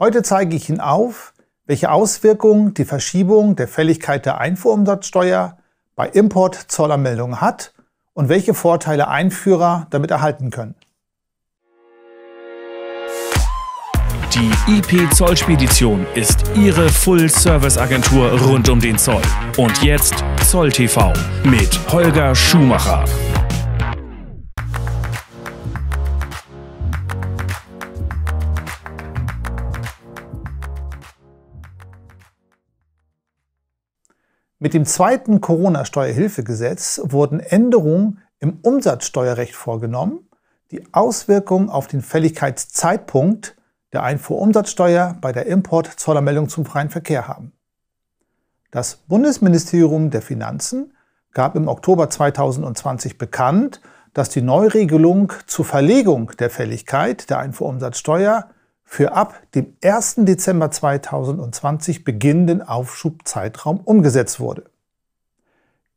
Heute zeige ich Ihnen auf, welche Auswirkungen die Verschiebung der Fälligkeit der Einfuhrumsatzsteuer bei Importzollanmeldungen hat und welche Vorteile Einführer damit erhalten können. Die IP Zollspedition ist Ihre Full-Service-Agentur rund um den Zoll. Und jetzt Zoll TV mit Holger Schumacher. Mit dem zweiten Corona-Steuerhilfegesetz wurden Änderungen im Umsatzsteuerrecht vorgenommen, die Auswirkungen auf den Fälligkeitszeitpunkt der Einfuhrumsatzsteuer bei der Importzollermeldung zum freien Verkehr haben. Das Bundesministerium der Finanzen gab im Oktober 2020 bekannt, dass die Neuregelung zur Verlegung der Fälligkeit der Einfuhrumsatzsteuer für ab dem 1. Dezember 2020 beginnenden Aufschubzeitraum umgesetzt wurde.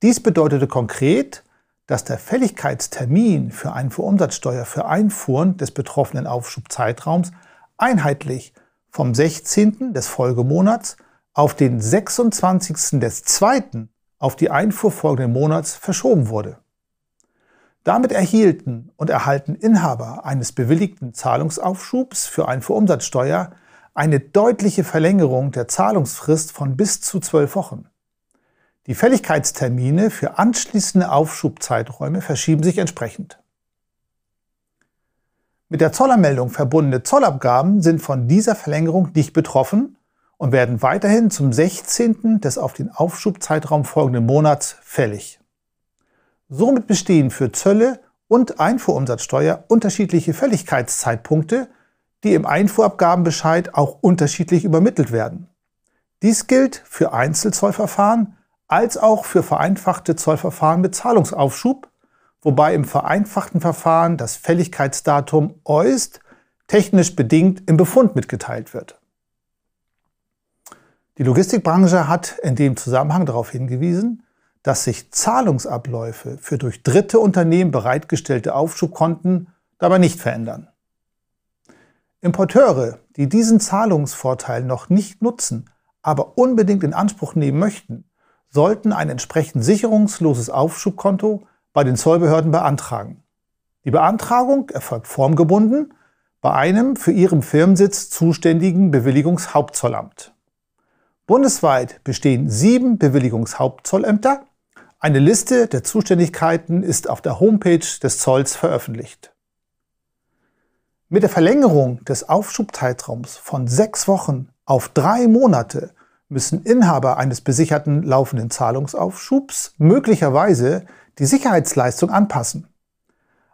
Dies bedeutete konkret, dass der Fälligkeitstermin für Einfuhrumsatzsteuer für Einfuhren des betroffenen Aufschubzeitraums einheitlich vom 16. des Folgemonats auf den 26. des zweiten auf die Einfuhr folgenden Monats verschoben wurde. Damit erhielten und erhalten Inhaber eines bewilligten Zahlungsaufschubs für Vorumsatzsteuer eine deutliche Verlängerung der Zahlungsfrist von bis zu zwölf Wochen. Die Fälligkeitstermine für anschließende Aufschubzeiträume verschieben sich entsprechend. Mit der Zollanmeldung verbundene Zollabgaben sind von dieser Verlängerung nicht betroffen und werden weiterhin zum 16. des auf den Aufschubzeitraum folgenden Monats fällig. Somit bestehen für Zölle und Einfuhrumsatzsteuer unterschiedliche Fälligkeitszeitpunkte, die im Einfuhrabgabenbescheid auch unterschiedlich übermittelt werden. Dies gilt für Einzelzollverfahren als auch für vereinfachte Zollverfahren mit Zahlungsaufschub, wobei im vereinfachten Verfahren das Fälligkeitsdatum äußerst technisch bedingt im Befund mitgeteilt wird. Die Logistikbranche hat in dem Zusammenhang darauf hingewiesen, dass sich Zahlungsabläufe für durch dritte Unternehmen bereitgestellte Aufschubkonten dabei nicht verändern. Importeure, die diesen Zahlungsvorteil noch nicht nutzen, aber unbedingt in Anspruch nehmen möchten, sollten ein entsprechend sicherungsloses Aufschubkonto bei den Zollbehörden beantragen. Die Beantragung erfolgt formgebunden bei einem für ihren Firmensitz zuständigen Bewilligungshauptzollamt. Bundesweit bestehen sieben Bewilligungshauptzollämter eine Liste der Zuständigkeiten ist auf der Homepage des Zolls veröffentlicht. Mit der Verlängerung des Aufschubzeitraums von sechs Wochen auf drei Monate müssen Inhaber eines besicherten laufenden Zahlungsaufschubs möglicherweise die Sicherheitsleistung anpassen.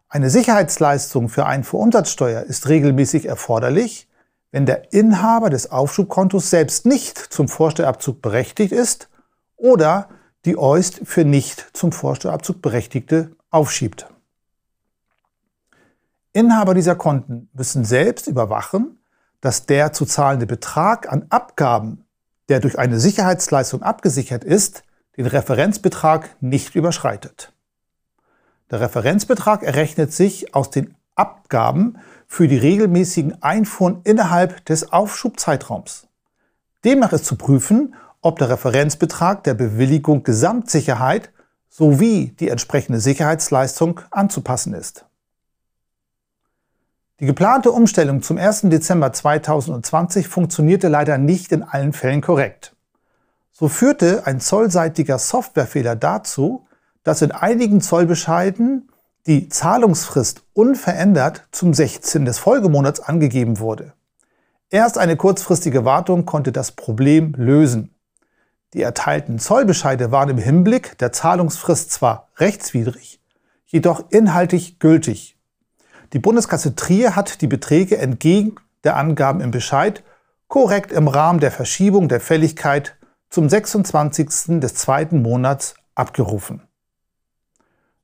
Eine Sicherheitsleistung für Einfuhrumsatzsteuer ist regelmäßig erforderlich, wenn der Inhaber des Aufschubkontos selbst nicht zum Vorsteuerabzug berechtigt ist oder die EUST für nicht zum Vorsteuerabzug Berechtigte aufschiebt. Inhaber dieser Konten müssen selbst überwachen, dass der zu zahlende Betrag an Abgaben, der durch eine Sicherheitsleistung abgesichert ist, den Referenzbetrag nicht überschreitet. Der Referenzbetrag errechnet sich aus den Abgaben für die regelmäßigen Einfuhren innerhalb des Aufschubzeitraums. Demnach ist zu prüfen, ob der Referenzbetrag der Bewilligung Gesamtsicherheit sowie die entsprechende Sicherheitsleistung anzupassen ist. Die geplante Umstellung zum 1. Dezember 2020 funktionierte leider nicht in allen Fällen korrekt. So führte ein zollseitiger Softwarefehler dazu, dass in einigen Zollbescheiden die Zahlungsfrist unverändert zum 16 des Folgemonats angegeben wurde. Erst eine kurzfristige Wartung konnte das Problem lösen. Die erteilten Zollbescheide waren im Hinblick der Zahlungsfrist zwar rechtswidrig, jedoch inhaltlich gültig. Die Bundeskasse Trier hat die Beträge entgegen der Angaben im Bescheid korrekt im Rahmen der Verschiebung der Fälligkeit zum 26. des zweiten Monats abgerufen.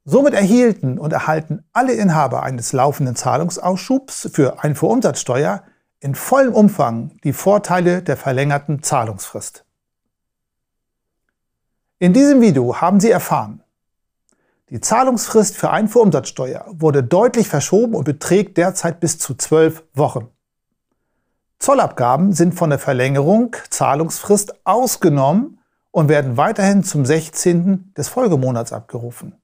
Somit erhielten und erhalten alle Inhaber eines laufenden Zahlungsausschubs für Einfuhrumsatzsteuer in vollem Umfang die Vorteile der verlängerten Zahlungsfrist. In diesem Video haben Sie erfahren, die Zahlungsfrist für Einfuhrumsatzsteuer wurde deutlich verschoben und beträgt derzeit bis zu zwölf Wochen. Zollabgaben sind von der Verlängerung Zahlungsfrist ausgenommen und werden weiterhin zum 16. des Folgemonats abgerufen.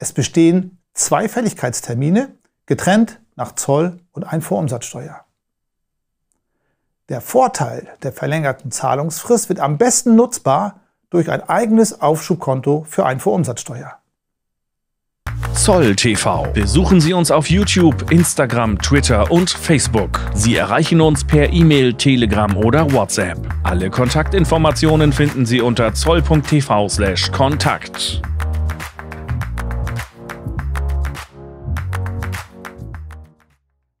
Es bestehen zwei Fälligkeitstermine, getrennt nach Zoll- und Einfuhrumsatzsteuer. Der Vorteil der verlängerten Zahlungsfrist wird am besten nutzbar, durch ein eigenes Aufschubkonto für Einfuhrumsatzsteuer. Zoll TV. Besuchen Sie uns auf YouTube, Instagram, Twitter und Facebook. Sie erreichen uns per E-Mail, Telegram oder WhatsApp. Alle Kontaktinformationen finden Sie unter zoll.tv/kontakt.